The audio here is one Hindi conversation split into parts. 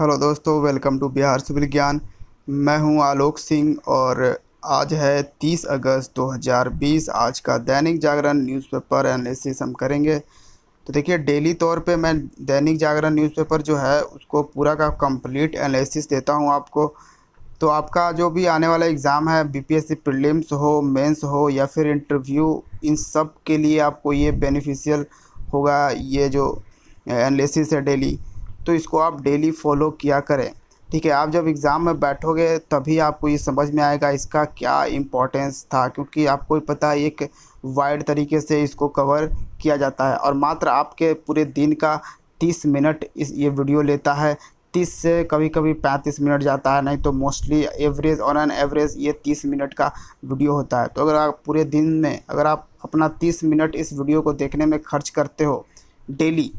हेलो दोस्तों वेलकम टू बिहार सिविल ज्ञान मैं हूं आलोक सिंह और आज है 30 अगस्त 2020 आज का दैनिक जागरण न्यूज़पेपर एनालिसिस हम करेंगे तो देखिए डेली तौर पे मैं दैनिक जागरण न्यूज़पेपर जो है उसको पूरा का कंप्लीट एनालिसिस देता हूं आपको तो आपका जो भी आने वाला एग्ज़ाम है बीपीएससी प्रीलिम्स हो मेंस हो या फिर इंटरव्यू इन सब के लिए आपको ये बेनिफिशियल होगा ये जो एनालिसिस है डेली तो इसको आप डेली फॉलो किया करें ठीक है आप जब एग्ज़ाम में बैठोगे तभी आपको ये समझ में आएगा इसका क्या इम्पोर्टेंस था क्योंकि आपको पता है एक वाइड तरीके से इसको कवर किया जाता है और मात्र आपके पूरे दिन का तीस मिनट इस ये वीडियो लेता है तीस से कभी कभी पैंतीस मिनट जाता है नहीं तो मोस्टली एवरेज और एन एवरेज ये तीस मिनट का वीडियो होता है तो अगर आप पूरे दिन में अगर आप अपना तीस मिनट इस वीडियो को देखने में खर्च करते हो डेली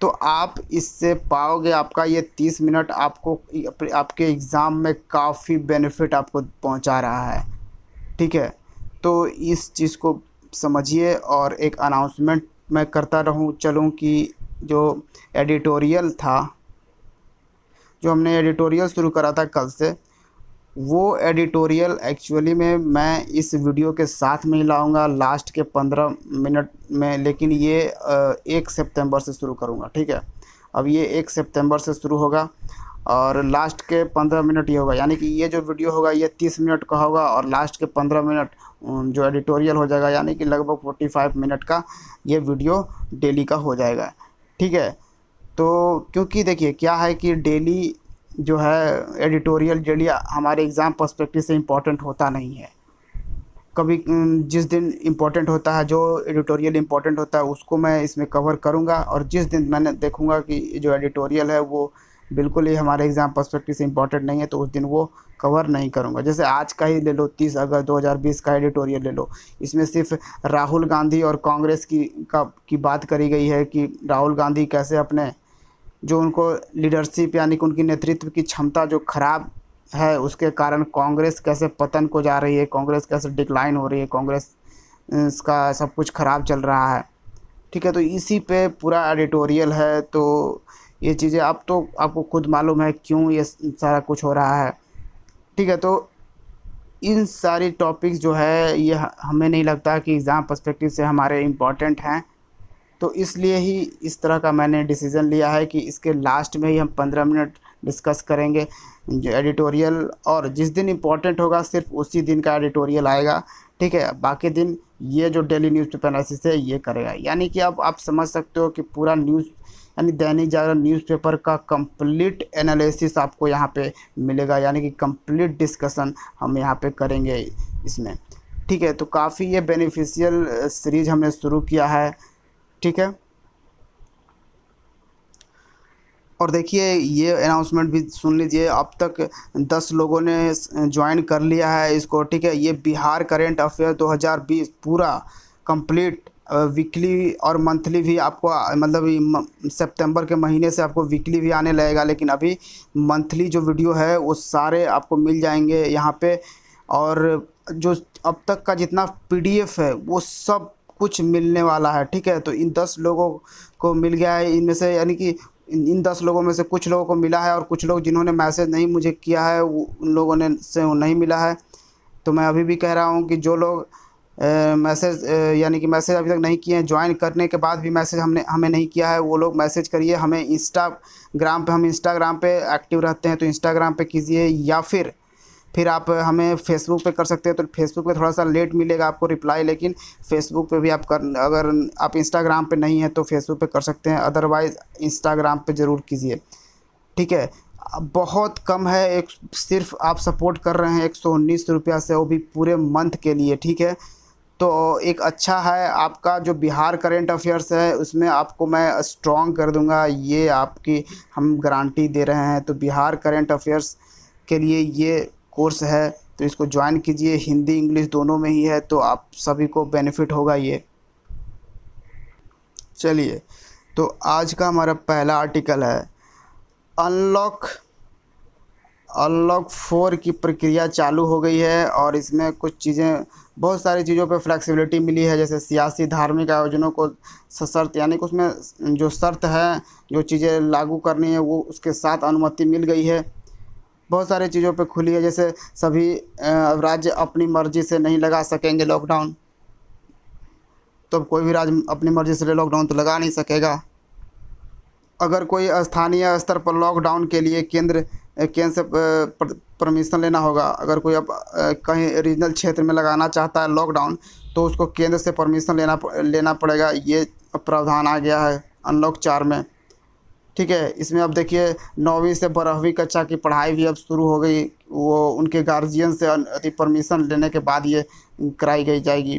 तो आप इससे पाओगे आपका ये तीस मिनट आपको आपके एग्ज़ाम में काफ़ी बेनिफिट आपको पहुंचा रहा है ठीक है तो इस चीज़ को समझिए और एक अनाउंसमेंट मैं करता रहूं चलूं कि जो एडिटोरियल था जो हमने एडिटोरियल शुरू करा था कल से वो एडिटोरियल एक्चुअली में मैं इस वीडियो के साथ में ही लाऊँगा लास्ट के पंद्रह मिनट में लेकिन ये एक सितंबर से शुरू करूँगा ठीक है अब ये एक सितंबर से शुरू होगा और लास्ट के पंद्रह मिनट ये होगा यानी कि ये जो वीडियो होगा ये तीस मिनट का होगा और लास्ट के पंद्रह मिनट जो एडिटोरियल हो जाएगा यानी कि लगभग फोर्टी फाइव मिनट का ये वीडियो डेली का हो जाएगा ठीक है तो क्योंकि देखिए क्या है कि डेली जो है एडिटोरियल जरिए हमारे एग्ज़ाम पर्सपेक्टिव से इम्पॉर्टेंट होता नहीं है कभी जिस दिन इम्पॉर्टेंट होता है जो एडिटोरियल इम्पॉर्टेंट होता है उसको मैं इसमें कवर करूँगा और जिस दिन मैंने देखूँगा कि जो एडिटोरियल है वो बिल्कुल ही हमारे एग्ज़ाम पर्सपेक्टिव से इम्पॉर्टेंट नहीं है तो उस दिन वो कवर नहीं करूँगा जैसे आज का ही ले लो तीस अगस्त दो का एडिटोरियल ले लो इसमें सिर्फ राहुल गांधी और कांग्रेस की का की बात करी गई है कि राहुल गांधी कैसे अपने जो उनको लीडरशिप यानी कि उनकी नेतृत्व की क्षमता जो खराब है उसके कारण कांग्रेस कैसे पतन को जा रही है कांग्रेस कैसे डिक्लाइन हो रही है कांग्रेस का सब कुछ ख़राब चल रहा है ठीक है तो इसी पे पूरा एडिटोरियल है तो ये चीज़ें अब तो आपको खुद मालूम है क्यों ये सारा कुछ हो रहा है ठीक है तो इन सारी टॉपिक्स जो है ये हमें नहीं लगता कि एग्ज़ाम पर्सपेक्टिव से हमारे इम्पॉर्टेंट हैं तो इसलिए ही इस तरह का मैंने डिसीज़न लिया है कि इसके लास्ट में ही हम पंद्रह मिनट डिस्कस करेंगे जो एडिटोरियल और जिस दिन इम्पॉर्टेंट होगा सिर्फ उसी दिन का एडिटोरियल आएगा ठीक है बाकी दिन ये जो डेली न्यूज़ पेपर एनालिसिस है ये करेगा यानी कि अब आप समझ सकते हो कि पूरा न्यूज़ यानी दैनिक जागरण न्यूज़पेपर का कंप्लीट एनालिसिस आपको यहाँ पे मिलेगा यानी कि कंप्लीट डिस्कशन हम यहाँ पे करेंगे इसमें ठीक है तो काफ़ी ये बेनिफिशियल सीरीज हमने शुरू किया है ठीक है और देखिए ये अनाउंसमेंट भी सुन लीजिए अब तक दस लोगों ने ज्वाइन कर लिया है इसको ठीक है ये बिहार करेंट अफेयर 2020 पूरा कंप्लीट वीकली और मंथली भी आपको मतलब सितंबर के महीने से आपको वीकली भी आने लगेगा लेकिन अभी मंथली जो वीडियो है वो सारे आपको मिल जाएंगे यहाँ पे और जो अब तक का जितना पीडीएफ है वो सब कुछ मिलने वाला है ठीक है तो इन दस लोगों को मिल गया है इनमें से यानी कि इन इन दस लोगों में से कुछ लोगों को मिला है और कुछ लोग जिन्होंने मैसेज नहीं मुझे किया है उन लोगों ने से नहीं मिला है तो मैं अभी भी कह रहा हूँ कि जो लोग मैसेज यानी कि मैसेज अभी तक नहीं किए हैं ज्वाइन करने के बाद भी मैसेज हमने हमें नहीं किया है वो लोग मैसेज करिए हमें इंस्टाग्राम पे हम इंस्टाग्राम पे एक्टिव रहते हैं तो इंस्टाग्राम पे कीजिए या फिर फिर आप हमें फेसबुक पे कर सकते हैं तो फेसबुक पे थोड़ा सा लेट मिलेगा आपको रिप्लाई लेकिन फेसबुक पे भी आप कर अगर आप इंस्टाग्राम पे नहीं है तो फेसबुक पे कर सकते हैं अदरवाइज़ इंस्टाग्राम पे ज़रूर कीजिए ठीक है बहुत कम है एक सिर्फ आप सपोर्ट कर रहे हैं एक सौ उन्नीस रुपया से वो भी पूरे मंथ के लिए ठीक है तो एक अच्छा है आपका जो बिहार करेंट अफेयर्स है उसमें आपको मैं स्ट्रॉन्ग कर दूंगा ये आपकी हम गारंटी दे रहे हैं तो बिहार करेंट अफेयर्स के लिए ये कोर्स है तो इसको ज्वाइन कीजिए हिंदी इंग्लिश दोनों में ही है तो आप सभी को बेनिफिट होगा ये चलिए तो आज का हमारा पहला आर्टिकल है अनलॉक अनलॉक फोर की प्रक्रिया चालू हो गई है और इसमें कुछ चीज़ें बहुत सारी चीज़ों पर फ्लेक्सिबिलिटी मिली है जैसे सियासी धार्मिक आयोजनों को सशर्त यानी कि उसमें जो शर्त है जो चीज़ें लागू करनी है वो उसके साथ अनुमति मिल गई है बहुत सारी चीज़ों पे खुली है जैसे सभी राज्य अपनी मर्ज़ी से नहीं लगा सकेंगे लॉकडाउन तो कोई भी राज्य अपनी मर्ज़ी से लॉकडाउन तो लगा नहीं सकेगा अगर कोई स्थानीय स्तर पर लॉकडाउन के लिए केंद्र केंद्र से परमिशन लेना होगा अगर कोई अब कहीं रीजनल क्षेत्र में लगाना चाहता है लॉकडाउन तो उसको केंद्र से परमिशन लेना लेना पड़ेगा ये प्रावधान आ गया है अनलॉक चार में ठीक है इसमें अब देखिए नौवीं से बारहवीं कक्षा की पढ़ाई भी अब शुरू हो गई वो उनके गार्जियन से अति परमिशन लेने के बाद ये कराई गई जाएगी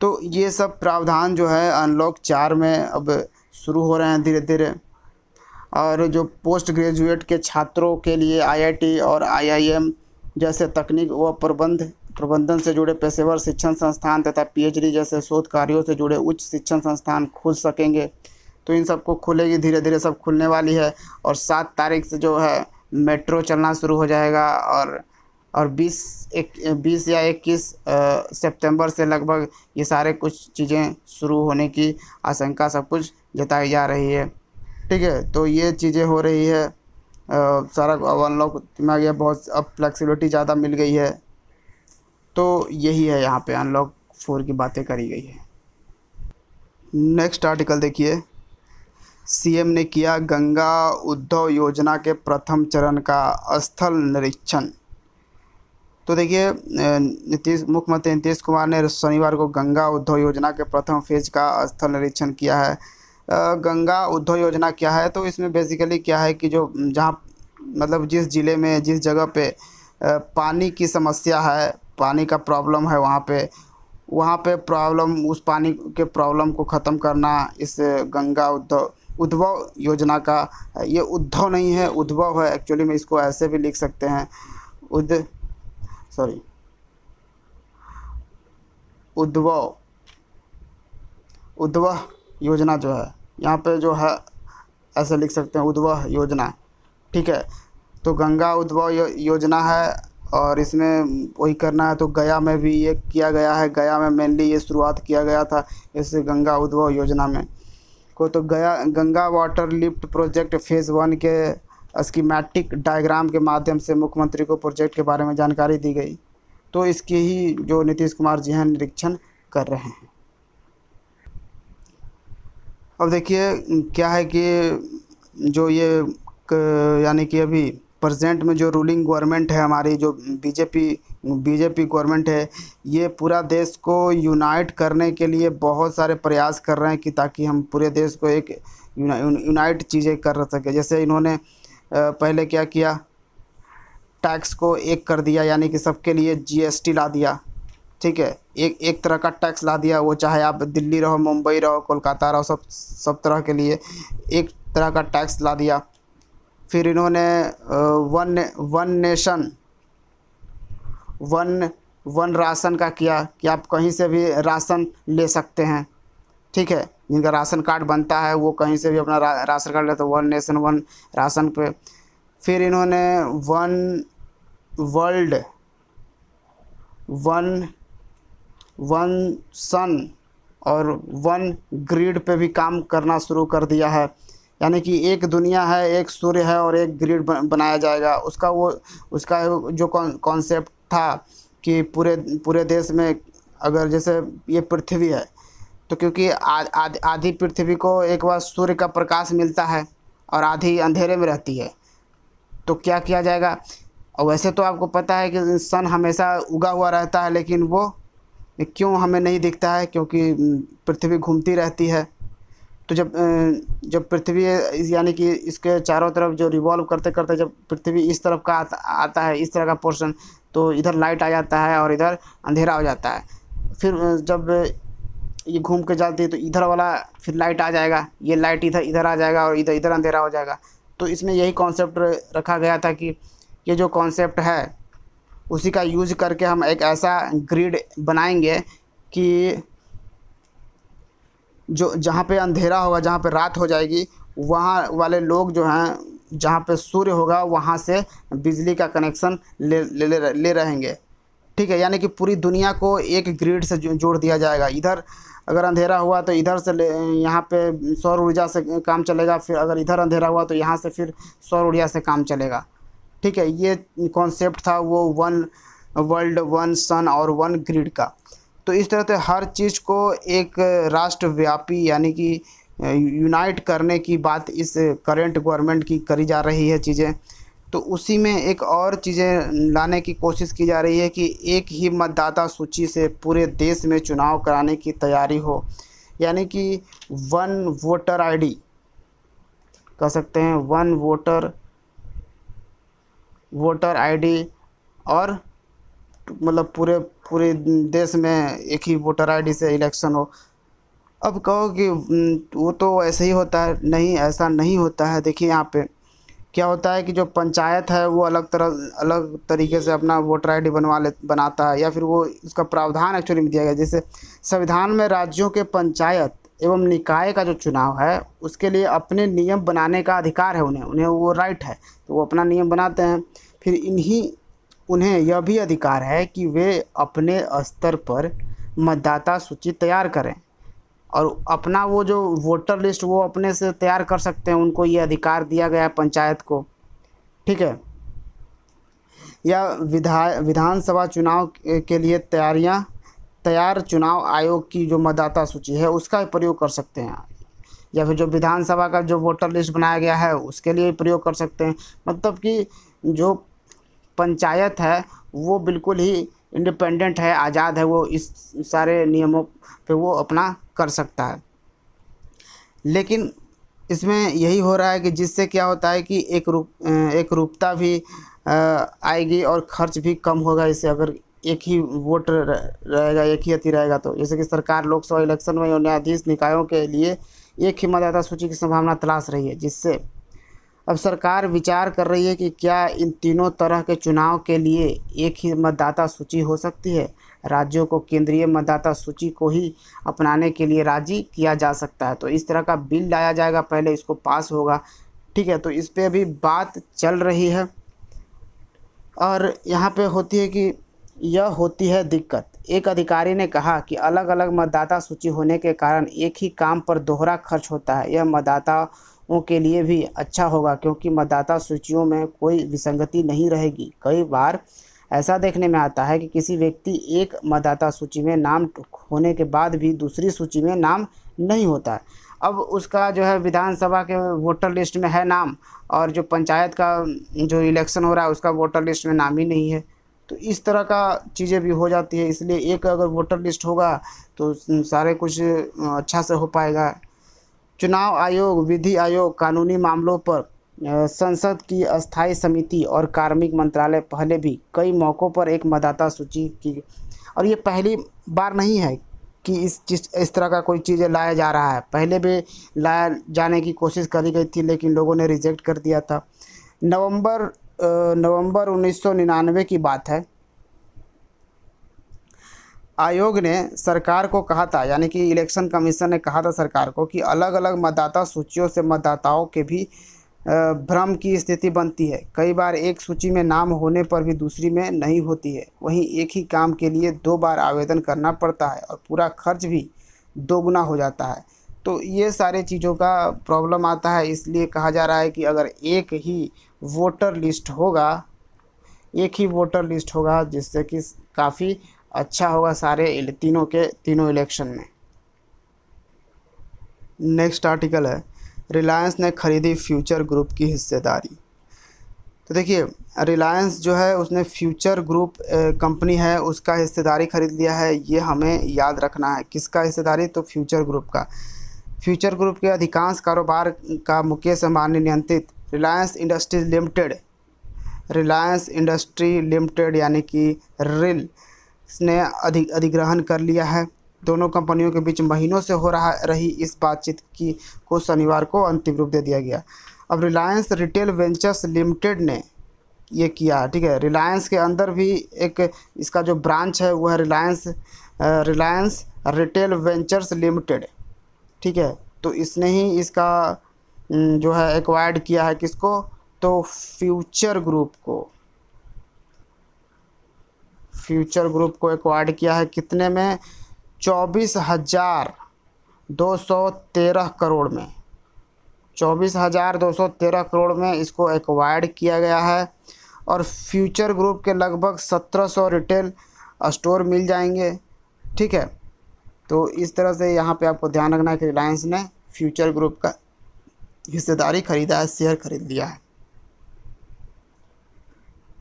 तो ये सब प्रावधान जो है अनलॉक चार में अब शुरू हो रहे हैं धीरे धीरे और जो पोस्ट ग्रेजुएट के छात्रों के लिए आईआईटी और आईआईएम जैसे तकनीक व प्रबंध प्रबंधन से जुड़े पेशेवर शिक्षण संस्थान तथा पीएचडी जैसे शोध कार्यों से जुड़े उच्च शिक्षण संस्थान खुल सकेंगे तो इन सबको खुलेगी धीरे धीरे सब खुलने वाली है और सात तारीख से जो है मेट्रो चलना शुरू हो जाएगा और और 20 एक बीस या 21 सितंबर से लगभग ये सारे कुछ चीज़ें शुरू होने की आशंका सब कुछ जताई जा रही है ठीक है तो ये चीज़ें हो रही है आ, सारा अनलॉक दिमाग यह बहुत अब फ्लेक्सिबिलिटी ज़्यादा मिल गई है तो यही है यहाँ पे अनलॉक फोर की बातें करी गई है नेक्स्ट आर्टिकल देखिए सीएम ने किया गंगा उद्धव योजना के प्रथम चरण का स्थल निरीक्षण तो देखिए नीतीश मुख्यमंत्री नीतीश कुमार ने शनिवार को गंगा उद्धव योजना के प्रथम फेज का स्थल निरीक्षण किया है गंगा उद्धव योजना क्या है तो इसमें बेसिकली क्या है कि जो जहाँ मतलब जिस ज़िले में जिस जगह पे पानी की समस्या है पानी का प्रॉब्लम है वहाँ पे वहाँ पे प्रॉब्लम उस पानी के प्रॉब्लम को ख़त्म करना इस गंगा उद्धव उद्भव योजना का ये उद्धव नहीं है उद्भव है एक्चुअली में इसको ऐसे भी लिख सकते हैं उद सॉरी उद्भव उद्वह योजना जो है यहाँ पे जो है ऐसे लिख सकते हैं उद्वह योजना ठीक है तो गंगा उद्भव यो, योजना है और इसमें वही करना है तो गया में भी ये किया गया है गया में मेनली ये शुरुआत किया गया था इस गंगा उद्भव योजना में को तो Gaya Ganga water lift project phase one के स्कीमेटिक डायग्राम के माध्यम से मुख्यमंत्री को प्रोजेक्ट के बारे में जानकारी दी गई तो इसके ही जो नीतीश कुमार जी हैं निरीक्षण कर रहे हैं अब देखिए क्या है कि जो ये यानी कि अभी प्रेजेंट में जो रूलिंग गवर्नमेंट है हमारी जो बीजेपी बीजेपी गवर्नमेंट है ये पूरा देश को यूनाइट करने के लिए बहुत सारे प्रयास कर रहे हैं कि ताकि हम पूरे देश को एक यूनाइट चीज़ें कर सकें जैसे इन्होंने पहले क्या किया टैक्स को एक कर दिया यानी कि सबके लिए जीएसटी ला दिया ठीक है एक एक तरह का टैक्स ला दिया वो चाहे आप दिल्ली रहो मुंबई रहो कोलकाता रहो सब सब तरह के लिए एक तरह का टैक्स ला दिया फिर इन्होंने one one nation one one ration का किया कि आप कहीं से भी राशन ले सकते हैं ठीक है जिनका राशन कार्ड बनता है वो कहीं से भी अपना रा, राशन कार्ड लेते तो वन नेशन वन राशन पे फिर इन्होंने one world one one sun और वन ग्रिड पे भी काम करना शुरू कर दिया है यानी कि एक दुनिया है एक सूर्य है और एक ग्रिड बनाया जाएगा उसका वो उसका जो कॉन्सेप्ट था कि पूरे पूरे देश में अगर जैसे ये पृथ्वी है तो क्योंकि आधी पृथ्वी को एक बार सूर्य का प्रकाश मिलता है और आधी अंधेरे में रहती है तो क्या किया जाएगा और वैसे तो आपको पता है कि सन हमेशा उगा हुआ रहता है लेकिन वो क्यों हमें नहीं दिखता है क्योंकि पृथ्वी घूमती रहती है तो जब जब पृथ्वी यानी कि इसके चारों तरफ जो रिवॉल्व करते करते जब पृथ्वी इस तरफ का आता, है इस तरह का पोर्शन तो इधर लाइट आ जाता है और इधर अंधेरा हो जाता है फिर जब ये घूम के जाती है तो इधर वाला फिर लाइट आ जाएगा ये लाइट इधर इधर आ जाएगा और इधर इधर अंधेरा हो जाएगा तो इसमें यही कॉन्सेप्ट रखा गया था कि ये जो कॉन्सेप्ट है उसी का यूज करके हम एक ऐसा ग्रिड बनाएंगे कि जो जहाँ पे अंधेरा होगा जहाँ पे रात हो जाएगी वहाँ वाले लोग जो हैं जहाँ पे सूर्य होगा वहाँ से बिजली का कनेक्शन ले ले ले, ले रहेंगे ठीक है यानी कि पूरी दुनिया को एक ग्रिड से जोड़ दिया जाएगा इधर अगर अंधेरा हुआ तो इधर से यहाँ पे सौर ऊर्जा से काम चलेगा फिर अगर इधर अंधेरा हुआ तो यहाँ से फिर सौर ऊर्जा से काम चलेगा ठीक है ये कॉन्सेप्ट था वो वन वर्ल्ड वन सन और वन ग्रिड का तो इस तरह से हर चीज़ को एक राष्ट्रव्यापी यानी कि यूनाइट करने की बात इस करेंट गवर्नमेंट की करी जा रही है चीज़ें तो उसी में एक और चीज़ें लाने की कोशिश की जा रही है कि एक ही मतदाता सूची से पूरे देश में चुनाव कराने की तैयारी हो यानी कि वन वोटर आईडी कह सकते हैं वन वोटर वोटर आईडी और मतलब पूरे पूरे देश में एक ही वोटर आईडी से इलेक्शन हो अब कहो कि वो तो ऐसे ही होता है नहीं ऐसा नहीं होता है देखिए यहाँ पे क्या होता है कि जो पंचायत है वो अलग तरह अलग तरीके से अपना वोटर आई डी बनवा ले बनाता है या फिर वो उसका प्रावधान एक्चुअली में दिया गया जैसे संविधान में राज्यों के पंचायत एवं निकाय का जो चुनाव है उसके लिए अपने नियम बनाने का अधिकार है उन्हें उन्हें वो राइट है तो वो अपना नियम बनाते हैं फिर इन्हीं उन्हें यह भी अधिकार है कि वे अपने स्तर पर मतदाता सूची तैयार करें और अपना वो जो वोटर लिस्ट वो अपने से तैयार कर सकते हैं उनको ये अधिकार दिया गया है पंचायत को ठीक है या विधा विधानसभा चुनाव के लिए तैयारियां तैयार चुनाव आयोग की जो मतदाता सूची है उसका भी प्रयोग कर सकते हैं या फिर जो विधानसभा का जो वोटर लिस्ट बनाया गया है उसके लिए प्रयोग कर सकते हैं मतलब कि जो पंचायत है वो बिल्कुल ही इंडिपेंडेंट है आज़ाद है वो इस सारे नियमों पे वो अपना कर सकता है लेकिन इसमें यही हो रहा है कि जिससे क्या होता है कि एक रूप एक रूपता भी आएगी और खर्च भी कम होगा इससे अगर एक ही वोट रहेगा एक ही अति रहेगा तो जैसे कि सरकार लोकसभा इलेक्शन में और न्यायाधीश निकायों के लिए एक ही मतदाता सूची की संभावना तलाश रही है जिससे अब सरकार विचार कर रही है कि क्या इन तीनों तरह के चुनाव के लिए एक ही मतदाता सूची हो सकती है राज्यों को केंद्रीय मतदाता सूची को ही अपनाने के लिए राजी किया जा सकता है तो इस तरह का बिल लाया जाएगा पहले इसको पास होगा ठीक है तो इस पर अभी बात चल रही है और यहाँ पे होती है कि यह होती है दिक्कत एक अधिकारी ने कहा कि अलग अलग मतदाता सूची होने के कारण एक ही काम पर दोहरा खर्च होता है यह मतदाता के लिए भी अच्छा होगा क्योंकि मतदाता सूचियों में कोई विसंगति नहीं रहेगी कई बार ऐसा देखने में आता है कि किसी व्यक्ति एक मतदाता सूची में नाम होने के बाद भी दूसरी सूची में नाम नहीं होता है अब उसका जो है विधानसभा के वोटर लिस्ट में है नाम और जो पंचायत का जो इलेक्शन हो रहा है उसका वोटर लिस्ट में नाम ही नहीं है तो इस तरह का चीज़ें भी हो जाती है इसलिए एक अगर वोटर लिस्ट होगा तो सारे कुछ अच्छा से हो पाएगा चुनाव आयोग विधि आयोग कानूनी मामलों पर संसद की अस्थायी समिति और कार्मिक मंत्रालय पहले भी कई मौक़ों पर एक मतदाता सूची की और ये पहली बार नहीं है कि इस चीज इस तरह का कोई चीज़ लाया जा रहा है पहले भी लाया जाने की कोशिश करी गई थी लेकिन लोगों ने रिजेक्ट कर दिया था नवंबर नवंबर 1999 की बात है आयोग ने सरकार को कहा था यानी कि इलेक्शन कमीशन ने कहा था सरकार को कि अलग अलग मतदाता सूचियों से मतदाताओं के भी भ्रम की स्थिति बनती है कई बार एक सूची में नाम होने पर भी दूसरी में नहीं होती है वहीं एक ही काम के लिए दो बार आवेदन करना पड़ता है और पूरा खर्च भी दोगुना हो जाता है तो ये सारे चीज़ों का प्रॉब्लम आता है इसलिए कहा जा रहा है कि अगर एक ही वोटर लिस्ट होगा एक ही वोटर लिस्ट होगा जिससे कि काफ़ी अच्छा होगा सारे तीनों के तीनों इलेक्शन में नेक्स्ट आर्टिकल है रिलायंस ने खरीदी फ्यूचर ग्रुप की हिस्सेदारी तो देखिए रिलायंस जो है उसने फ्यूचर ग्रुप कंपनी है उसका हिस्सेदारी ख़रीद लिया है ये हमें याद रखना है किसका हिस्सेदारी तो फ्यूचर ग्रुप का फ्यूचर ग्रुप के अधिकांश कारोबार का मुकेश अंबानी नियंत्रित Reliance Industries Limited Reliance industry limited यानी कि रिल ने अधि अधिग्रहण कर लिया है दोनों कंपनियों के बीच महीनों से हो रहा रही इस बातचीत की को शनिवार को अंतिम रूप दे दिया गया अब रिलायंस रिटेल वेंचर्स लिमिटेड ने ये किया ठीक है रिलायंस के अंदर भी एक इसका जो ब्रांच है वो है Reliance Reliance Retail Ventures Limited ठीक है तो इसने ही इसका जो है एक्वायर्ड किया है किसको तो फ्यूचर ग्रुप को फ्यूचर ग्रुप को एक्वाइड किया है कितने में चौबीस हज़ार दो सौ तेरह करोड़ में चौबीस हज़ार दो सौ तेरह करोड़ में इसको एक्वाइड किया गया है और फ्यूचर ग्रुप के लगभग सत्रह सौ रिटेल स्टोर मिल जाएंगे ठीक है तो इस तरह से यहाँ पे आपको ध्यान रखना है कि रिलायंस ने फ्यूचर ग्रुप का हिस्सेदारी खरीदा है शेयर खरीद लिया है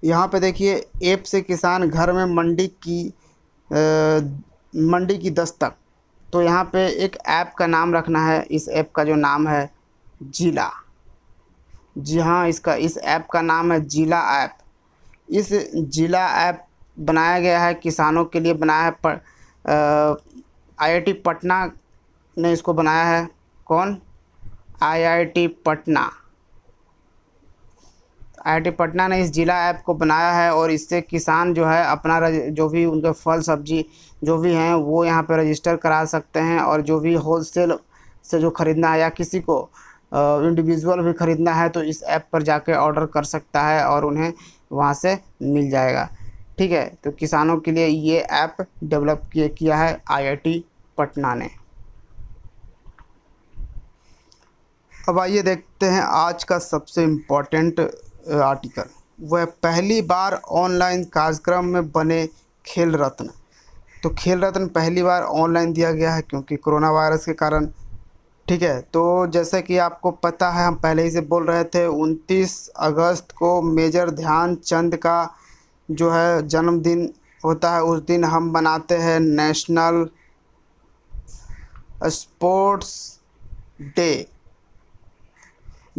यहाँ पे देखिए ऐप से किसान घर में मंडी की आ, मंडी की दस्तक तो यहाँ पे एक ऐप का नाम रखना है इस ऐप का जो नाम है जिला जी हाँ इसका इस ऐप का नाम है जिला ऐप इस जिला ऐप बनाया गया है किसानों के लिए बनाया है आईआईटी पटना ने इसको बनाया है कौन आईआईटी पटना आई पटना ने इस ज़िला ऐप को बनाया है और इससे किसान जो है अपना रज, जो भी उनके फल सब्जी जो भी हैं वो यहाँ पर रजिस्टर करा सकते हैं और जो भी होलसेल से जो ख़रीदना है या किसी को इंडिविजुअल भी ख़रीदना है तो इस ऐप पर जाके ऑर्डर कर सकता है और उन्हें वहाँ से मिल जाएगा ठीक है तो किसानों के लिए ये ऐप डेवलप किया है आई पटना ने अब आइए देखते हैं आज का सबसे इम्पोर्टेंट आर्टिकल वह पहली बार ऑनलाइन कार्यक्रम में बने खेल रत्न तो खेल रत्न पहली बार ऑनलाइन दिया गया है क्योंकि कोरोना वायरस के कारण ठीक है तो जैसे कि आपको पता है हम पहले ही से बोल रहे थे 29 अगस्त को मेजर ध्यानचंद का जो है जन्मदिन होता है उस दिन हम मनाते हैं national sports day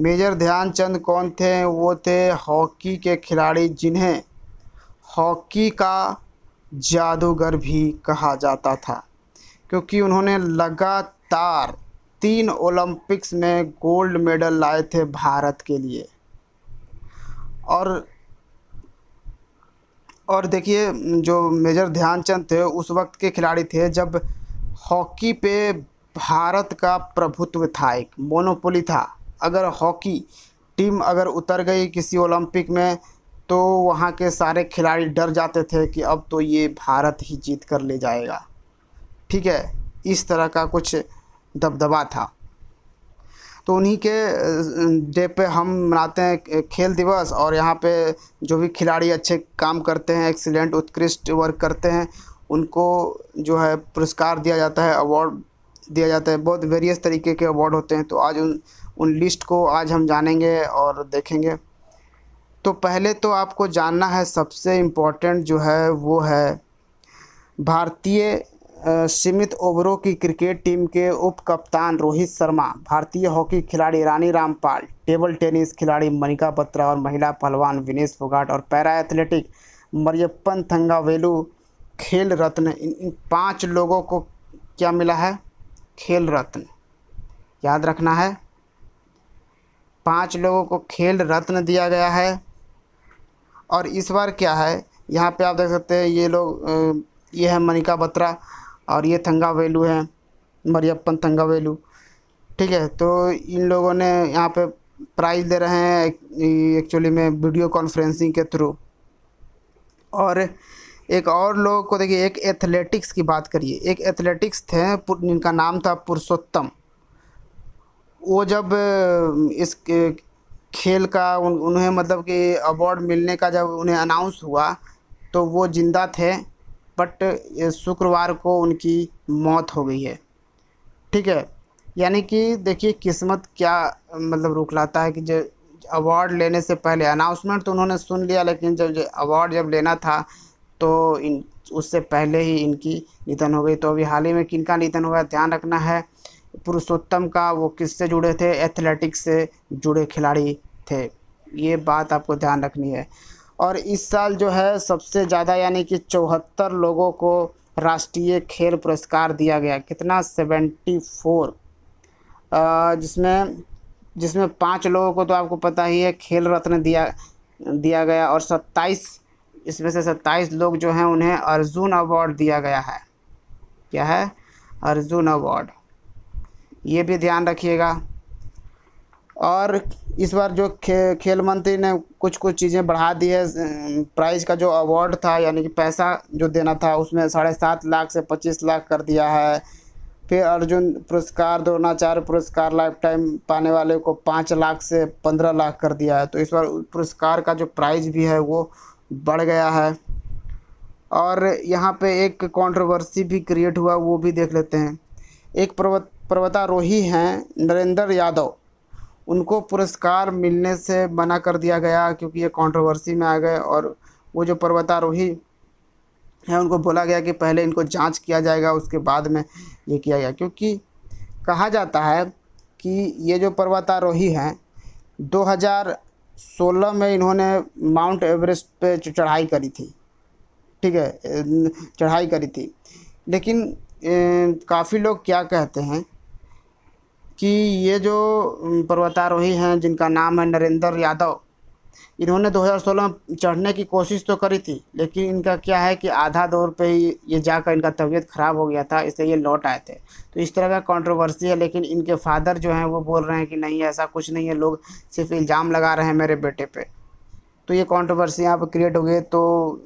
major Dhyan Chand कौन थे वो थे हॉकी के खिलाड़ी जिन्हें हॉकी का जादूगर भी कहा जाता था क्योंकि उन्होंने लगातार तीन ओलंपिक्स में गोल्ड मेडल लाए थे भारत के लिए और और देखिए जो मेजर ध्यानचंद थे उस वक्त के खिलाड़ी थे जब हॉकी पे भारत का प्रभुत्व था एक मोनोपोली था अगर हॉकी टीम अगर उतर गई किसी ओलंपिक में तो वहाँ के सारे खिलाड़ी डर जाते थे कि अब तो ये भारत ही जीत कर ले जाएगा ठीक है इस तरह का कुछ दबदबा था तो उन्हीं के डे पे हम मनाते हैं खेल दिवस और यहाँ पे जो भी खिलाड़ी अच्छे काम करते हैं एक्सीलेंट उत्कृष्ट वर्क करते हैं उनको जो है पुरस्कार दिया जाता है अवार्ड दिया जाता है बहुत वेरियस तरीके के अवार्ड होते हैं तो आज उन उन लिस्ट को आज हम जानेंगे और देखेंगे तो पहले तो आपको जानना है सबसे इम्पोर्टेंट जो है वो है भारतीय सीमित ओवरों की क्रिकेट टीम के उप कप्तान रोहित शर्मा भारतीय हॉकी खिलाड़ी रानी रामपाल टेबल टेनिस खिलाड़ी मनिका बत्रा और महिला पहलवान विनेश फोगाट और पैरा एथलेटिक मरियप्पन थंगावेलू खेल रत्न इन पांच लोगों को क्या मिला है खेल रत्न याद रखना है पांच लोगों को खेल रत्न दिया गया है और इस बार क्या है यहाँ पे आप देख सकते हैं ये लोग ये है मनिका बत्रा और ये थंगा वेलू है मरियप्पन थंगा वेलू ठीक है तो इन लोगों ने यहाँ पे प्राइज़ दे रहे हैं एक्चुअली में वीडियो कॉन्फ्रेंसिंग के थ्रू और एक और लोग को देखिए एक एथलेटिक्स की बात करिए एक एथलेटिक्स थे जिनका नाम था पुरुषोत्तम वो जब इस खेल का उन, उन्हें मतलब कि अवार्ड मिलने का जब उन्हें अनाउंस हुआ तो वो ज़िंदा थे बट शुक्रवार को उनकी मौत हो गई है ठीक है यानी कि देखिए किस्मत क्या मतलब रुक लाता है कि जो अवार्ड लेने से पहले अनाउंसमेंट तो उन्होंने सुन लिया लेकिन जब अवार्ड जब लेना था तो इन उससे पहले ही इनकी निधन हो गई तो अभी हाल ही में किन का निधन हुआ ध्यान रखना है पुरुषोत्तम का वो किससे जुड़े थे एथलेटिक्स से जुड़े खिलाड़ी थे ये बात आपको ध्यान रखनी है और इस साल जो है सबसे ज़्यादा यानी कि चौहत्तर लोगों को राष्ट्रीय खेल पुरस्कार दिया गया कितना सेवेंटी फोर जिसमें जिसमें पाँच लोगों को तो आपको पता ही है खेल रत्न दिया दिया गया और सत्ताईस इसमें से सत्ताईस लोग जो हैं उन्हें अर्जुन अवार्ड दिया गया है क्या है अर्जुन अवार्ड ये भी ध्यान रखिएगा और इस बार जो खे, खेल मंत्री ने कुछ कुछ चीज़ें बढ़ा दी है प्राइज का जो अवार्ड था यानी कि पैसा जो देना था उसमें साढ़े सात लाख से पच्चीस लाख कर दिया है फिर अर्जुन पुरस्कार द्रोणाचार्य पुरस्कार लाइफ टाइम पाने वाले को पाँच लाख से पंद्रह लाख कर दिया है तो इस बार पुरस्कार का जो प्राइज भी है वो बढ़ गया है और यहाँ पे एक कंट्रोवर्सी भी क्रिएट हुआ वो भी देख लेते हैं एक प्रवत पर्वतारोही हैं नरेंद्र यादव उनको पुरस्कार मिलने से मना कर दिया गया क्योंकि ये कंट्रोवर्सी में आ गए और वो जो पर्वतारोही हैं उनको बोला गया कि पहले इनको जांच किया जाएगा उसके बाद में ये किया गया क्योंकि कहा जाता है कि ये जो पर्वतारोही हैं 2016 में इन्होंने माउंट एवरेस्ट पे चढ़ाई करी थी ठीक है चढ़ाई करी थी लेकिन काफ़ी लोग क्या कहते हैं कि ये जो पर्वतारोही हैं जिनका नाम है नरेंद्र यादव इन्होंने 2016 में चढ़ने की कोशिश तो करी थी लेकिन इनका क्या है कि आधा दौर पे ही ये जाकर इनका तबीयत ख़राब हो गया था इसलिए ये लौट आए थे तो इस तरह का कंट्रोवर्सी है लेकिन इनके फादर जो हैं वो बोल रहे हैं कि नहीं ऐसा कुछ नहीं है लोग सिर्फ इल्ज़ाम लगा रहे हैं मेरे बेटे पर तो ये कॉन्ट्रोवर्सी यहाँ पर क्रिएट हो गई तो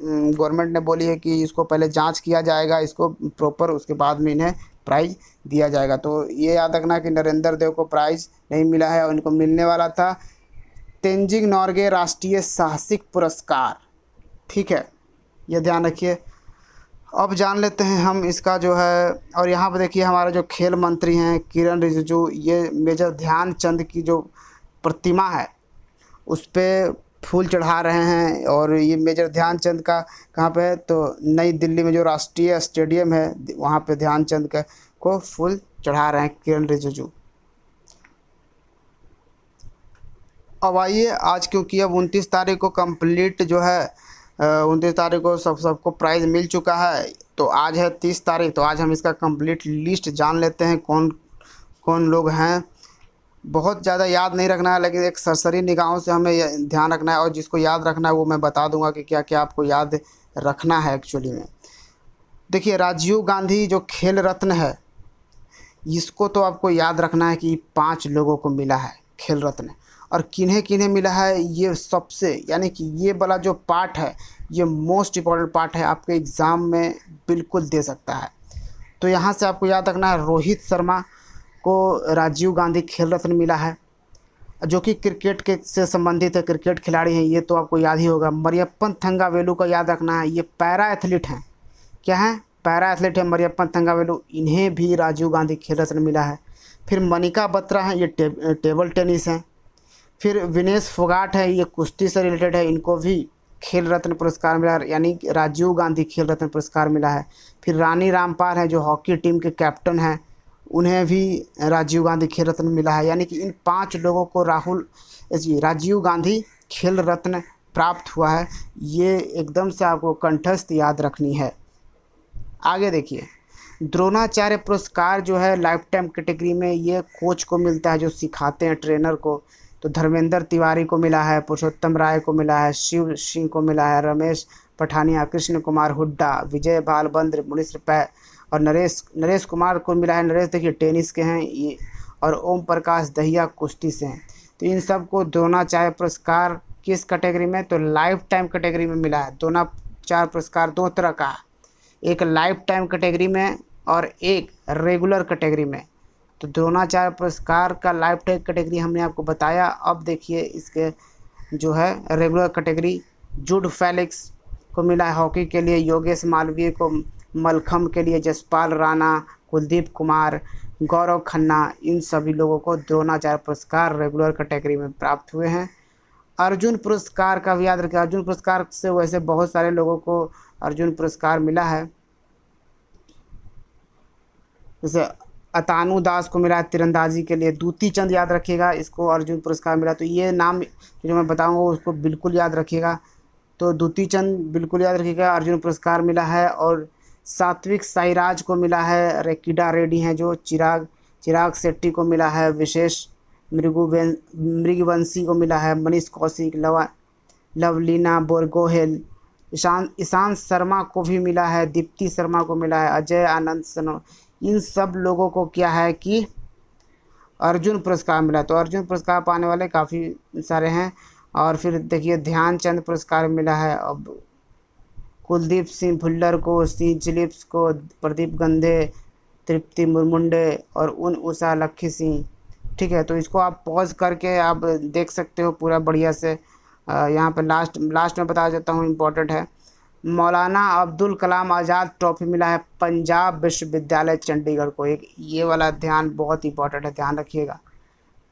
गवर्नमेंट ने बोली है कि इसको पहले जाँच किया जाएगा इसको प्रॉपर उसके बाद में इन्हें प्राइज दिया जाएगा तो ये याद रखना कि नरेंद्र देव को प्राइज नहीं मिला है और इनको मिलने वाला था तेंजिंग नॉर्गे राष्ट्रीय साहसिक पुरस्कार ठीक है ये ध्यान रखिए अब जान लेते हैं हम इसका जो है और यहाँ पर देखिए हमारे जो खेल मंत्री हैं किरण रिजिजू ये मेजर ध्यानचंद की जो प्रतिमा है उस पर फूल चढ़ा रहे हैं और ये मेजर ध्यानचंद का कहाँ पे है तो नई दिल्ली में जो राष्ट्रीय स्टेडियम है वहाँ पे ध्यानचंद का को फूल चढ़ा रहे हैं किरण रिजिजू अब आइए आज क्योंकि अब उनतीस तारीख को कंप्लीट जो है उनतीस तारीख को सब सबको प्राइज़ मिल चुका है तो आज है तीस तारीख तो आज हम इसका कंप्लीट लिस्ट जान लेते हैं कौन कौन लोग हैं बहुत ज़्यादा याद नहीं रखना है लेकिन एक सरसरी निगाहों से हमें ध्यान रखना है और जिसको याद रखना है वो मैं बता दूंगा कि क्या क्या आपको याद रखना है एक्चुअली में देखिए राजीव गांधी जो खेल रत्न है इसको तो आपको याद रखना है कि पांच लोगों को मिला है खेल रत्न और किन्हें किन्हें मिला है ये सबसे यानी कि ये वाला जो पार्ट है ये मोस्ट इम्पॉर्टेंट पार्ट है आपके एग्ज़ाम में बिल्कुल दे सकता है तो यहाँ से आपको याद रखना है रोहित शर्मा को राजीव गांधी खेल रत्न मिला है जो कि क्रिकेट के से संबंधित है क्रिकेट खिलाड़ी हैं ये तो आपको याद ही होगा मरियप्पन थंगावेलू का याद रखना है ये पैरा एथलीट हैं क्या हैं पैरा एथलीट है मरियप्पन थंगावेलू इन्हें भी राजीव गांधी खेल रत्न मिला है फिर मनिका बत्रा हैं ये टे, टेबल टेनिस हैं फिर विनेश फोगाट है ये कुश्ती से रिलेटेड है इनको भी खेल रत्न पुरस्कार मिला है यानी राजीव गांधी खेल रत्न पुरस्कार मिला है फिर रानी रामपाल हैं जो हॉकी टीम के कैप्टन हैं उन्हें भी राजीव गांधी खेल रत्न मिला है यानी कि इन पांच लोगों को राहुल जी राजीव गांधी खेल रत्न प्राप्त हुआ है ये एकदम से आपको कंठस्थ याद रखनी है आगे देखिए द्रोणाचार्य पुरस्कार जो है लाइफ टाइम कैटेगरी में ये कोच को मिलता है जो सिखाते हैं ट्रेनर को तो धर्मेंद्र तिवारी को मिला है पुरुषोत्तम राय को मिला है शिव सिंह को मिला है रमेश पठानिया कृष्ण कुमार हुड्डा विजय बालबंद्र मुनिष पै और नरेश नरेश कुमार को मिला है नरेश देखिए टेनिस के हैं ये और ओम प्रकाश दहिया कुश्ती से हैं तो इन सब को चाय पुरस्कार किस कैटेगरी में तो लाइफ टाइम कैटेगरी में मिला है दोना चार पुरस्कार दो तरह का एक लाइफ टाइम कैटेगरी में और एक रेगुलर कैटेगरी में तो द्रोणाचार्य पुरस्कार का लाइफ टाइम कैटेगरी हमने आपको बताया अब देखिए इसके जो है रेगुलर कैटेगरी जूड फेलिक्स को मिला है हॉकी के लिए योगेश मालवीय को मलखम के लिए जसपाल राणा कुलदीप कुमार गौरव खन्ना इन सभी लोगों को द्रोणाचार्य पुरस्कार रेगुलर कैटेगरी में प्राप्त हुए हैं अर्जुन पुरस्कार का भी याद रखें अर्जुन पुरस्कार से वैसे बहुत सारे लोगों को अर्जुन पुरस्कार मिला है जैसे अतानु दास को मिला तीरंदाजी के लिए दूती चंद याद रखिएगा इसको अर्जुन पुरस्कार मिला तो ये नाम जो मैं बताऊंगा उसको बिल्कुल याद रखिएगा तो दूती चंद बिल्कुल याद रखिएगा अर्जुन पुरस्कार मिला है और सात्विक साईराज को मिला है रेकिडा रेड्डी हैं जो चिराग चिराग शेट्टी को मिला है विशेष मृगु मृगवंशी को मिला है मनीष कौशिक लवा लवलीना बोरगोहेल ईशान ईशान शर्मा को भी मिला है दीप्ति शर्मा को मिला है अजय आनंद सनो इन सब लोगों को क्या है कि अर्जुन पुरस्कार मिला तो अर्जुन पुरस्कार पाने वाले काफ़ी सारे हैं और फिर देखिए ध्यानचंद पुरस्कार मिला है अब कुलदीप सिंह भुल्लर को सिंह चिलिप्स को प्रदीप गंधे तृप्ति मुरमुंडे और उन उषा लक्खी सिंह ठीक है तो इसको आप पॉज करके आप देख सकते हो पूरा बढ़िया से यहाँ पर लास्ट लास्ट में बता देता हूँ इम्पोर्टेंट है मौलाना अब्दुल कलाम आज़ाद ट्रॉफी मिला है पंजाब विश्वविद्यालय चंडीगढ़ को एक ये वाला ध्यान बहुत इंपॉर्टेंट है ध्यान रखिएगा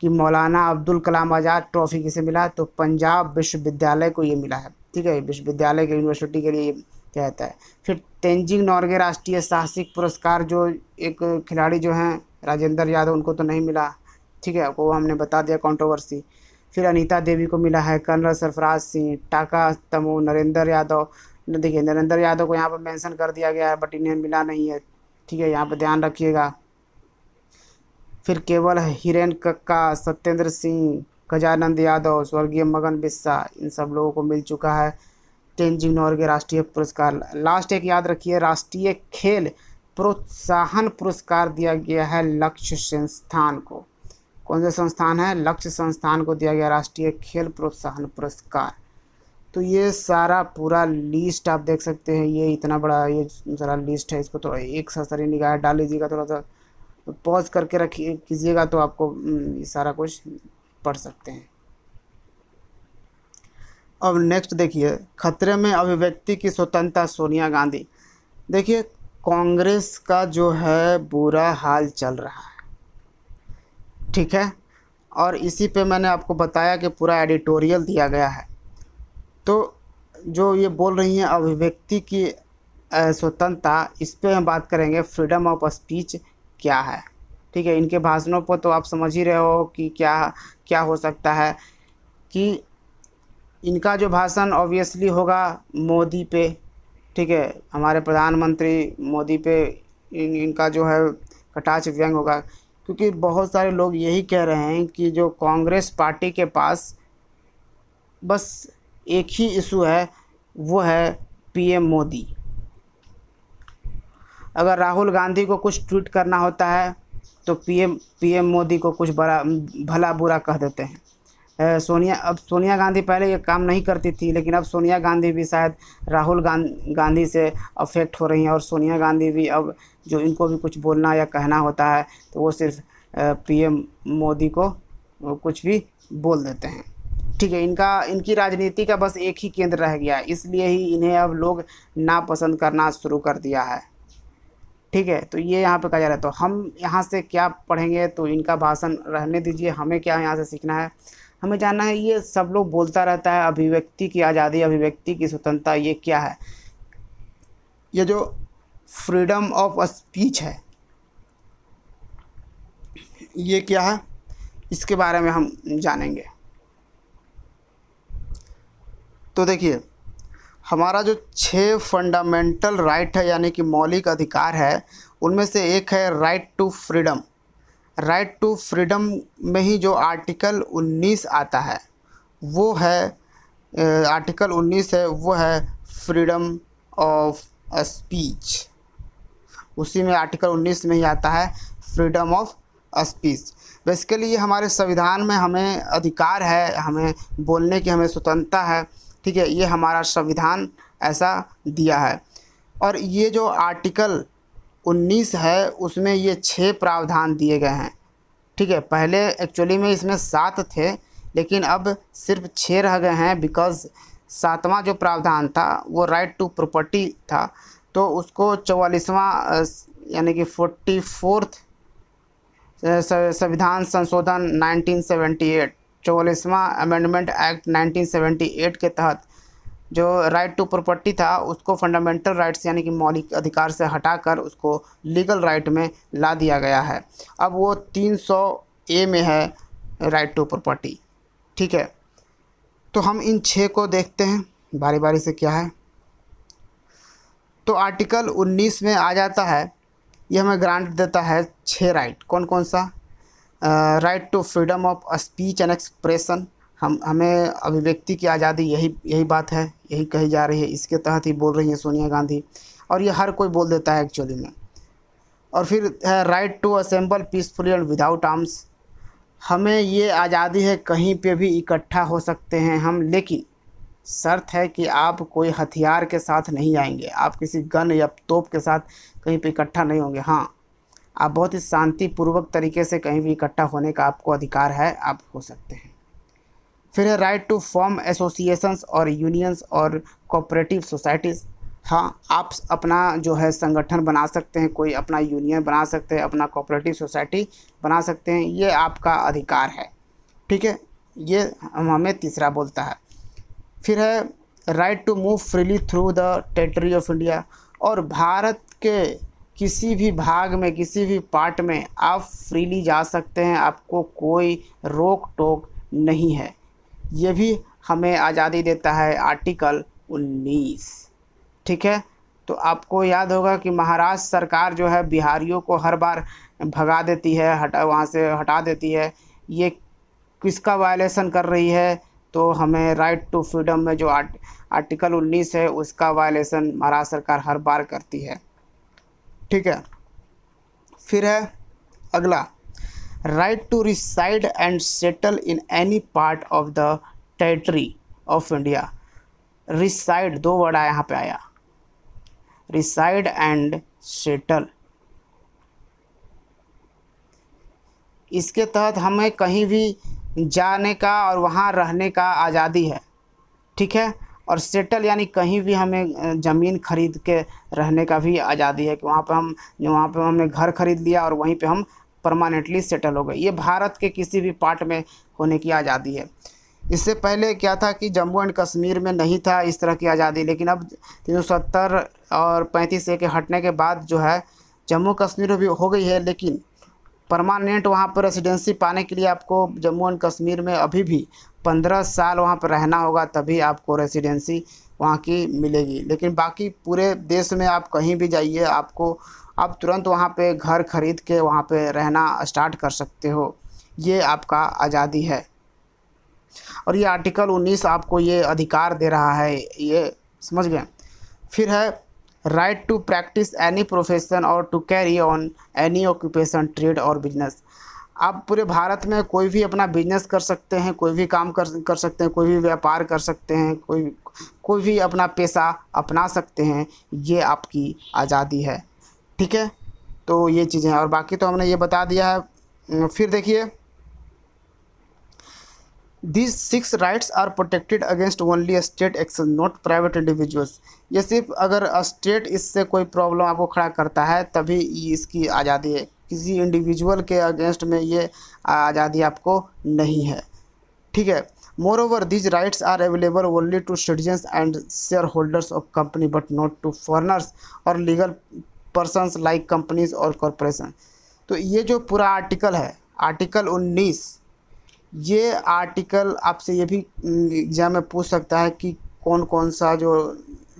कि मौलाना अब्दुल कलाम आज़ाद ट्रॉफ़ी किसे मिला तो पंजाब विश्वविद्यालय को ये मिला है ठीक है विश्वविद्यालय के यूनिवर्सिटी के लिए कहता है फिर तेंजिंग नॉर्गे राष्ट्रीय साहसिक पुरस्कार जो एक खिलाड़ी जो हैं राजेंद्र यादव उनको तो नहीं मिला ठीक है वो हमने बता दिया कंट्रोवर्सी फिर अनीता देवी को मिला है कर्नल सरफराज सिंह टाका तमो नरेंद्र यादव देखिए नरेंद्र यादव को यहाँ पर मेंशन कर दिया गया है बट इन्हें मिला नहीं है ठीक है यहाँ पर ध्यान रखिएगा फिर केवल हिरेन कक्का सत्येंद्र सिंह गजानंद यादव स्वर्गीय मगन बिस्सा इन सब लोगों को मिल चुका है टेंजिंग नॉर्गे राष्ट्रीय पुरस्कार लास्ट एक याद रखिए राष्ट्रीय खेल प्रोत्साहन पुरस्कार दिया गया है लक्ष्य संस्थान को कौन सा संस्थान है लक्ष्य संस्थान को दिया गया राष्ट्रीय खेल प्रोत्साहन पुरस्कार तो ये सारा पूरा लिस्ट आप देख सकते हैं ये इतना बड़ा ये सारा लिस्ट है इसको थोड़ा तो एक सरसरी निगाह डाल लीजिएगा थोड़ा सा पॉज करके रखिए कीजिएगा तो आपको हम्म, सारा कुछ पढ़ सकते हैं अब नेक्स्ट देखिए खतरे में अभिव्यक्ति की स्वतंत्रता सोनिया गांधी देखिए कांग्रेस का जो है बुरा हाल चल रहा है ठीक है और इसी पे मैंने आपको बताया कि पूरा एडिटोरियल दिया गया है तो जो ये बोल रही हैं अभिव्यक्ति की स्वतंत्रता इस पर हम बात करेंगे फ्रीडम ऑफ स्पीच क्या है ठीक है इनके भाषणों पर तो आप समझ ही रहे हो कि क्या क्या हो सकता है कि इनका जो भाषण ऑब्वियसली होगा मोदी पे ठीक है हमारे प्रधानमंत्री मोदी पे इन इनका जो है कटाच व्यंग होगा क्योंकि बहुत सारे लोग यही कह रहे हैं कि जो कांग्रेस पार्टी के पास बस एक ही इशू है वो है पीएम मोदी अगर राहुल गांधी को कुछ ट्वीट करना होता है तो पीएम पीएम मोदी को कुछ बड़ा भला बुरा कह देते हैं सोनिया अब सोनिया गांधी पहले ये काम नहीं करती थी लेकिन अब सोनिया गांधी भी शायद राहुल गांधी से अफेक्ट हो रही हैं और सोनिया गांधी भी अब जो इनको भी कुछ बोलना या कहना होता है तो वो सिर्फ पीएम मोदी को कुछ भी बोल देते हैं ठीक है इनका इनकी राजनीति का बस एक ही केंद्र रह गया इसलिए ही इन्हें अब लोग नापसंद करना शुरू कर दिया है ठीक है तो ये यहाँ पे कहा जा रहा है तो हम यहाँ से क्या पढ़ेंगे तो इनका भाषण रहने दीजिए हमें क्या यहाँ से सीखना है हमें जानना है ये सब लोग बोलता रहता है अभिव्यक्ति की आज़ादी अभिव्यक्ति की स्वतंत्रता ये क्या है ये जो फ्रीडम ऑफ स्पीच है ये क्या है इसके बारे में हम जानेंगे तो देखिए हमारा जो छः फंडामेंटल राइट है यानी कि मौलिक अधिकार है उनमें से एक है right to freedom right to freedom में ही जो आर्टिकल 19 आता है वो है आर्टिकल 19 है वो है फ्रीडम ऑफ स्पीच उसी में आर्टिकल 19 में ही आता है फ्रीडम ऑफ स्पीच बेसिकली ये हमारे संविधान में हमें अधिकार है हमें बोलने की हमें स्वतंत्रता है ठीक है ये हमारा संविधान ऐसा दिया है और ये जो आर्टिकल 19 है उसमें ये छः प्रावधान दिए गए हैं ठीक है पहले एक्चुअली में इसमें सात थे लेकिन अब सिर्फ छः रह गए हैं बिकॉज़ सातवां जो प्रावधान था वो राइट टू प्रॉपर्टी था तो उसको चौवालीसवां यानी कि फोर्टी फोर्थ संविधान संशोधन 1978 चौवालीसवां अमेंडमेंट एक्ट 1978 के तहत जो राइट टू प्रॉपर्टी था उसको फंडामेंटल राइट्स यानी कि मौलिक अधिकार से हटाकर उसको लीगल राइट में ला दिया गया है अब वो 300 ए में है राइट टू प्रॉपर्टी ठीक है तो हम इन छः को देखते हैं बारी बारी से क्या है तो आर्टिकल 19 में आ जाता है ये हमें ग्रांट देता है छः राइट कौन कौन सा right to freedom of speech and expression हम हमें अभिव्यक्ति की आज़ादी यही यही बात है यही कही जा रही है इसके तहत ही बोल रही हैं सोनिया गांधी और ये हर कोई बोल देता है एक्चुअली में और फिर है right to assemble peacefully and without arms हमें ये आज़ादी है कहीं पे भी इकट्ठा हो सकते हैं हम लेकिन शर्त है कि आप कोई हथियार के साथ नहीं आएंगे आप किसी गन या तोप के साथ कहीं पे इकट्ठा नहीं होंगे हाँ आप बहुत ही शांतिपूर्वक तरीके से कहीं भी इकट्ठा होने का आपको अधिकार है आप हो सकते हैं फिर है राइट टू फॉर्म एसोसिएशंस और यूनियंस और कोऑपरेटिव सोसाइटीज़ हाँ आप अपना जो है संगठन बना सकते हैं कोई अपना यूनियन बना सकते हैं अपना कोऑपरेटिव सोसाइटी बना सकते हैं ये आपका अधिकार है ठीक है ये हम हमें तीसरा बोलता है फिर है right to move freely through the territory of India और भारत के किसी भी भाग में किसी भी पार्ट में आप फ्रीली जा सकते हैं आपको कोई रोक टोक नहीं है ये भी हमें आज़ादी देता है आर्टिकल 19 ठीक है तो आपको याद होगा कि महाराष्ट्र सरकार जो है बिहारियों को हर बार भगा देती है हटा वहाँ से हटा देती है ये किसका वायलेशन कर रही है तो हमें राइट टू फ्रीडम में जो आर्ट, आर्टिकल 19 है उसका वायलेशन महाराष्ट्र सरकार हर बार करती है ठीक है फिर है अगला right to reside and settle in any part of the territory of India reside दो वर्ड यहाँ पे आया रिसाइड एंड सेटल इसके तहत हमें कहीं भी जाने का और वहाँ रहने का आज़ादी है ठीक है और सेटल यानी कहीं भी हमें ज़मीन खरीद के रहने का भी आज़ादी है कि वहाँ पर हम जो वहाँ पर हमने घर खरीद लिया और वहीं पर हम परमानेंटली सेटल हो गए ये भारत के किसी भी पार्ट में होने की आज़ादी है इससे पहले क्या था कि जम्मू एंड कश्मीर में नहीं था इस तरह की आज़ादी लेकिन अब तीन और पैंतीस ए के हटने के बाद जो है जम्मू कश्मीर भी हो गई है लेकिन परमानेंट वहाँ पर रेसिडेंसी पाने के लिए आपको जम्मू एंड कश्मीर में अभी भी पंद्रह साल वहाँ पर रहना होगा तभी आपको रेसिडेंसी वहाँ की मिलेगी लेकिन बाकी पूरे देश में आप कहीं भी जाइए आपको आप तुरंत वहाँ पे घर खरीद के वहाँ पे रहना स्टार्ट कर सकते हो ये आपका आज़ादी है और ये आर्टिकल 19 आपको ये अधिकार दे रहा है ये समझ गए फिर है right to practise any profession और to carry on any occupation trade और बिजनेस आप पूरे भारत में कोई भी अपना बिजनेस कर सकते हैं कोई भी काम कर कर सकते हैं कोई भी व्यापार कर सकते हैं कोई कोई भी अपना पेशा अपना सकते हैं ये आपकी आज़ादी है ठीक है तो ये चीज़ें हैं और बाकी तो हमने ये बता दिया है फिर देखिए these six rights are protected against only state action not private individuals ये सिर्फ अगर स्टेट इससे कोई प्रॉब्लम आपको खड़ा करता है तभी इसकी आज़ादी है किसी इंडिविजुअल के अगेंस्ट में ये आज़ादी आपको नहीं है ठीक है moreover these rights are available only to citizens and share holders of company but not to foreigners और लीगल पर्सनस लाइक कंपनीज और कॉरपोरेशन तो ये जो पूरा आर्टिकल है आर्टिकल उन्नीस ये आर्टिकल आपसे ये भी एग्ज़ाम में पूछ सकता है कि कौन कौन सा जो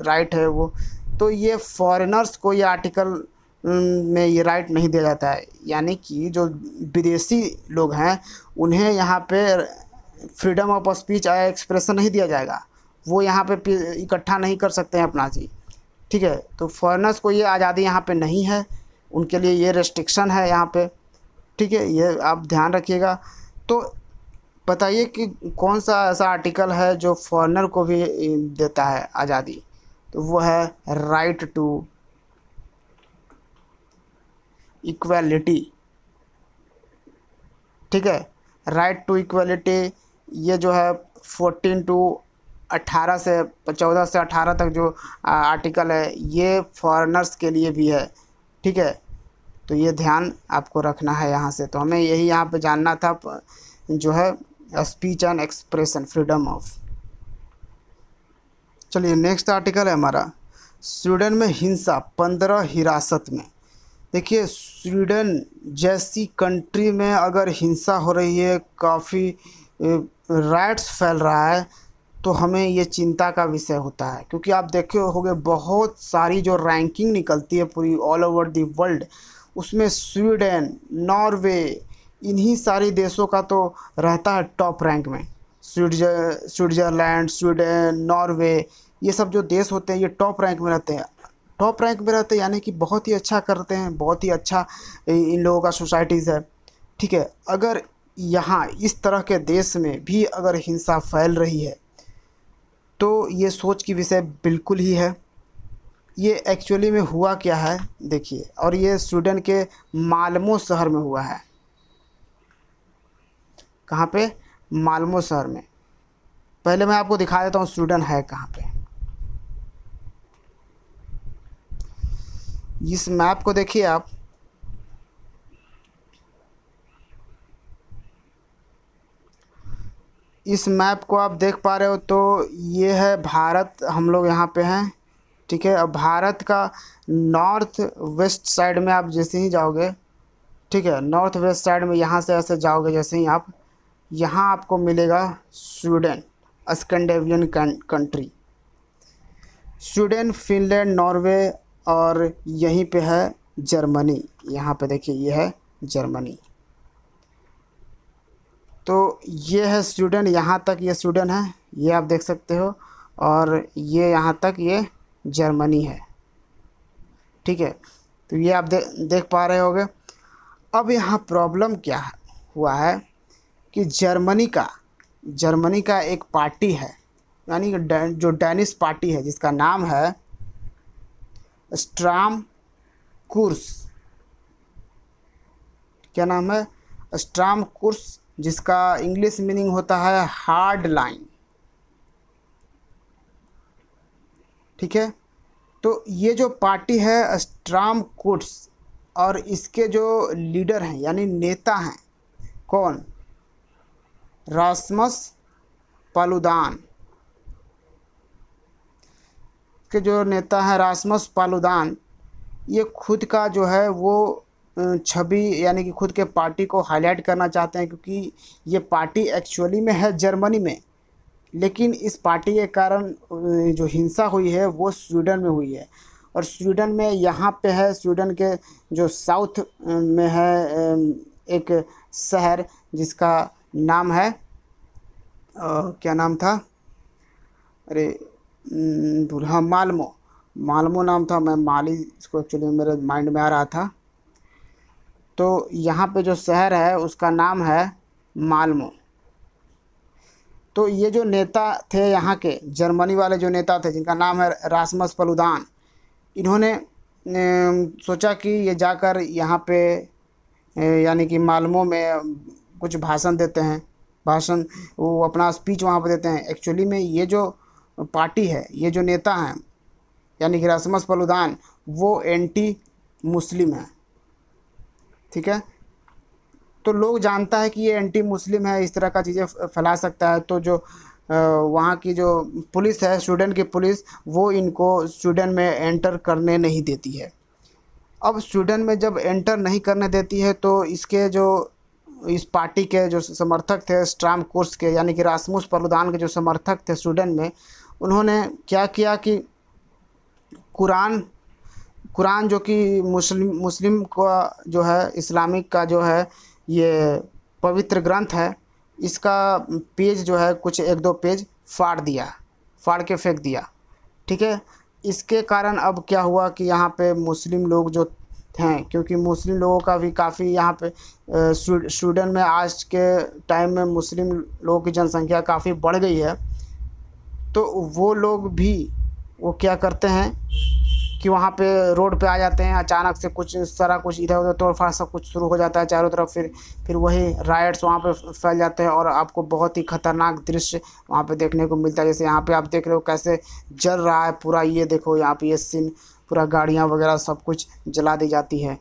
राइट है वो तो ये फॉरेनर्स को ये आर्टिकल में ये राइट नहीं दिया जाता है यानी कि जो विदेशी लोग हैं उन्हें यहाँ पे फ्रीडम ऑफ स्पीच या एक्सप्रेशन नहीं दिया जाएगा वो यहाँ पे इकट्ठा नहीं कर सकते हैं अपना जी ठीक है तो फॉरेनर्स को ये आज़ादी यहाँ पे नहीं है उनके लिए ये रेस्ट्रिक्शन है यहाँ पे ठीक है ये आप ध्यान रखिएगा तो बताइए कि कौन सा ऐसा आर्टिकल है जो फॉरनर को भी देता है आज़ादी तो वो है राइट टू इक्वलिटी ठीक है राइट टू इक्वलिटी ये जो है फोर्टीन टू अट्ठारह से चौदह से अट्ठारह तक जो आर्टिकल है ये फॉरनर्स के लिए भी है ठीक है तो ये ध्यान आपको रखना है यहाँ से तो हमें यही यहाँ पे जानना था जो है speech and expression freedom of चलिए नेक्स्ट आर्टिकल है हमारा स्वीडन में हिंसा पंद्रह हिरासत में देखिए स्वीडन जैसी कंट्री में अगर हिंसा हो रही है काफ़ी राइट्स फैल रहा है तो हमें ये चिंता का विषय होता है क्योंकि आप देखे होंगे बहुत सारी जो रैंकिंग निकलती है पूरी ऑल ओवर दी वर्ल्ड उसमें स्वीडन नॉर्वे इन्हीं सारे देशों का तो रहता है टॉप रैंक में स्विट्जर स्विट्जरलैंड स्वीडन नॉर्वे ये सब जो देश होते हैं ये टॉप रैंक में रहते हैं टॉप रैंक में रहते हैं यानी कि बहुत ही अच्छा करते हैं बहुत ही अच्छा इन लोगों का सोसाइटीज़ है ठीक है अगर यहाँ इस तरह के देश में भी अगर हिंसा फैल रही है तो ये सोच की विषय बिल्कुल ही है ये एक्चुअली में हुआ क्या है देखिए और ये स्वीडन के मालमो शहर में हुआ है कहाँ पे मालमो शहर में पहले मैं आपको दिखा देता हूँ स्वीडन है कहाँ पे इस मैप को देखिए आप इस मैप को आप देख पा रहे हो तो ये है भारत हम लोग यहाँ पे हैं ठीक है अब भारत का नॉर्थ वेस्ट साइड में आप जैसे ही जाओगे ठीक है नॉर्थ वेस्ट साइड में यहाँ से ऐसे जाओगे जैसे ही आप यहाँ आपको मिलेगा Sweden Scandinavian country Sweden Finland Norway और यहीं पे है जर्मनी यहाँ पे देखिए ये है जर्मनी तो ये है स्वीडन यहाँ तक ये स्वीडन है ये आप देख सकते हो और ये यहाँ तक ये जर्मनी है ठीक है तो ये आप दे, देख पा रहे होगे अब यहाँ प्रॉब्लम क्या हुआ है कि जर्मनी का जर्मनी का एक पार्टी है यानी जो डेनिश पार्टी है जिसका नाम है स्ट्राम कुर्स क्या नाम है स्ट्राम कुर्स जिसका इंग्लिश मीनिंग होता है हार्ड लाइन ठीक है तो ये जो पार्टी है स्ट्राम कुर्स और इसके जो लीडर हैं यानी नेता हैं कौन रासमस पालुदान के जो नेता हैं रासमस पालुदान ये खुद का जो है वो छवि यानी कि खुद के पार्टी को हाईलाइट करना चाहते हैं क्योंकि ये पार्टी एक्चुअली में है जर्मनी में लेकिन इस पार्टी के कारण जो हिंसा हुई है वो स्वीडन में हुई है और स्वीडन में यहाँ पे है स्वीडन के जो साउथ में है एक शहर जिसका नाम है आ, क्या नाम था अरे हाँ मालमो मालमो नाम था मैं माली इसको एक्चुअली मेरे माइंड में आ रहा था तो यहाँ पे जो शहर है उसका नाम है मालमो तो ये जो नेता थे यहाँ के जर्मनी वाले जो नेता थे जिनका नाम है रासमस पलुदान इन्होंने सोचा कि ये जाकर यहाँ पे यानी कि मालमो में कुछ भाषण देते हैं भाषण वो अपना स्पीच वहाँ पर देते हैं एक्चुअली में ये जो पार्टी है ये जो नेता हैं यानी हिरासमस पलुदान वो एंटी मुस्लिम है ठीक है तो लोग जानता है कि ये एंटी मुस्लिम है इस तरह का चीज़ें फैला सकता है तो जो वहाँ की जो पुलिस है स्वीडन की पुलिस वो इनको स्वीडन में एंटर करने नहीं देती है अब स्वीडन में जब एंटर नहीं करने देती है तो इसके जो इस पार्टी के जो समर्थक थे स्ट्राम कोर्स के यानी कि रासमुस परलुदान के जो समर्थक थे स्वीडन में उन्होंने क्या किया कि कुरान कुरान जो कि मुस्लिम मुस्लिम का जो है इस्लामिक का जो है ये पवित्र ग्रंथ है इसका पेज जो है कुछ एक दो पेज फाड़ दिया फाड़ के फेंक दिया ठीक है इसके कारण अब क्या हुआ कि यहाँ पे मुस्लिम लोग जो हैं क्योंकि मुस्लिम लोगों का भी काफ़ी यहाँ पे स्वीडन में आज के टाइम में मुस्लिम लोगों की जनसंख्या काफ़ी बढ़ गई है तो वो लोग भी वो क्या करते हैं कि वहाँ पे रोड पे आ जाते हैं अचानक से कुछ सारा कुछ इधर उधर तोड़ फाड़ सब कुछ शुरू हो जाता है चारों तरफ फिर फिर वही राइट्स वहाँ पे फैल जाते हैं और आपको बहुत ही खतरनाक दृश्य वहाँ पे देखने को मिलता है जैसे यहाँ पे आप देख रहे हो कैसे जल रहा है पूरा ये देखो यहाँ पे ये सीन पूरा गाड़ियाँ वगैरह सब कुछ जला दी जाती है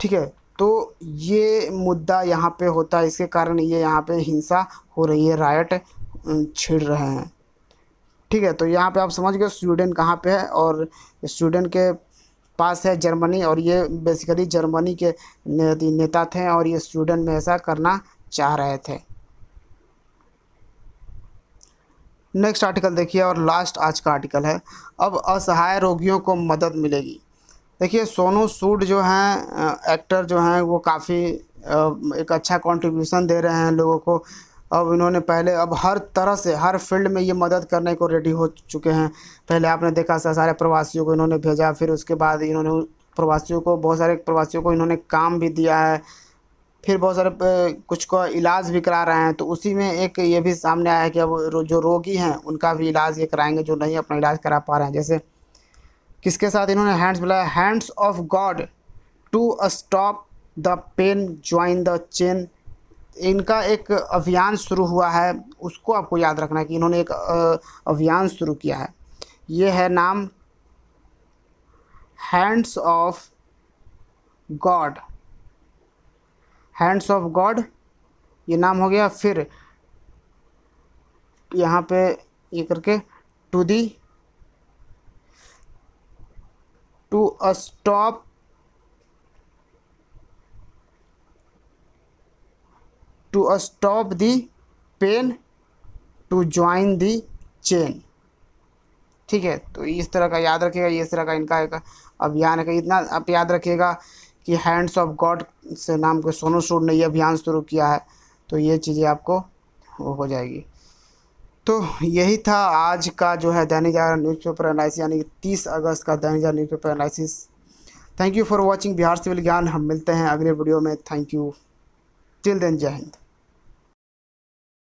ठीक है तो ये मुद्दा यहाँ पे होता है इसके कारण ये यहाँ पे हिंसा हो रही है रायट छिड़ रहे हैं ठीक है तो यहाँ पे आप समझ गए स्वीडन कहाँ पे है और स्वीडन के पास है जर्मनी और ये बेसिकली जर्मनी के नेता थे और ये स्वीडन में ऐसा करना चाह रहे थे नेक्स्ट आर्टिकल देखिए और लास्ट आज का आर्टिकल है अब असहाय रोगियों को मदद मिलेगी देखिए सोनू सूद जो हैं एक्टर जो हैं वो काफ़ी एक अच्छा कंट्रीब्यूशन दे रहे हैं लोगों को अब इन्होंने पहले अब हर तरह से हर फील्ड में ये मदद करने को रेडी हो चुके हैं पहले आपने देखा सर सारे प्रवासियों को इन्होंने भेजा फिर उसके बाद इन्होंने प्रवासियों को बहुत सारे प्रवासियों को इन्होंने काम भी दिया है फिर बहुत सारे कुछ को इलाज भी करा रहे हैं तो उसी में एक ये भी सामने आया है कि अब जो रोगी हैं उनका भी इलाज ये कराएंगे जो नहीं अपना इलाज करा पा रहे हैं जैसे किसके साथ इन्होंने हैंड्स मिलाया hands of God to stop the pain join the chain इनका एक अभियान शुरू हुआ है उसको आपको याद रखना है कि इन्होंने एक अभियान शुरू किया है ये है नाम hands of God hands of God ये नाम हो गया फिर यहाँ पे ये करके to the to a stop to a stop the pain to join the chain ठीक है तो इस तरह का याद रखिएगा इस तरह का इनका एक अब है इतना आप याद रखिएगा कि हैंड्स ऑफ गॉड से नाम के सोनू सूद ने यह अभियान शुरू किया है तो ये चीज़ें आपको हो जाएगी तो यही था आज का जो है दैनिक जागरण न्यूज़पेपर एनालिसिस यानी कि तीस अगस्त का Dainik Jagran newspaper analysis thank you for watching Bihar civil Gyan हम मिलते हैं अगले वीडियो में थैंक यू टिल देन जय हिंद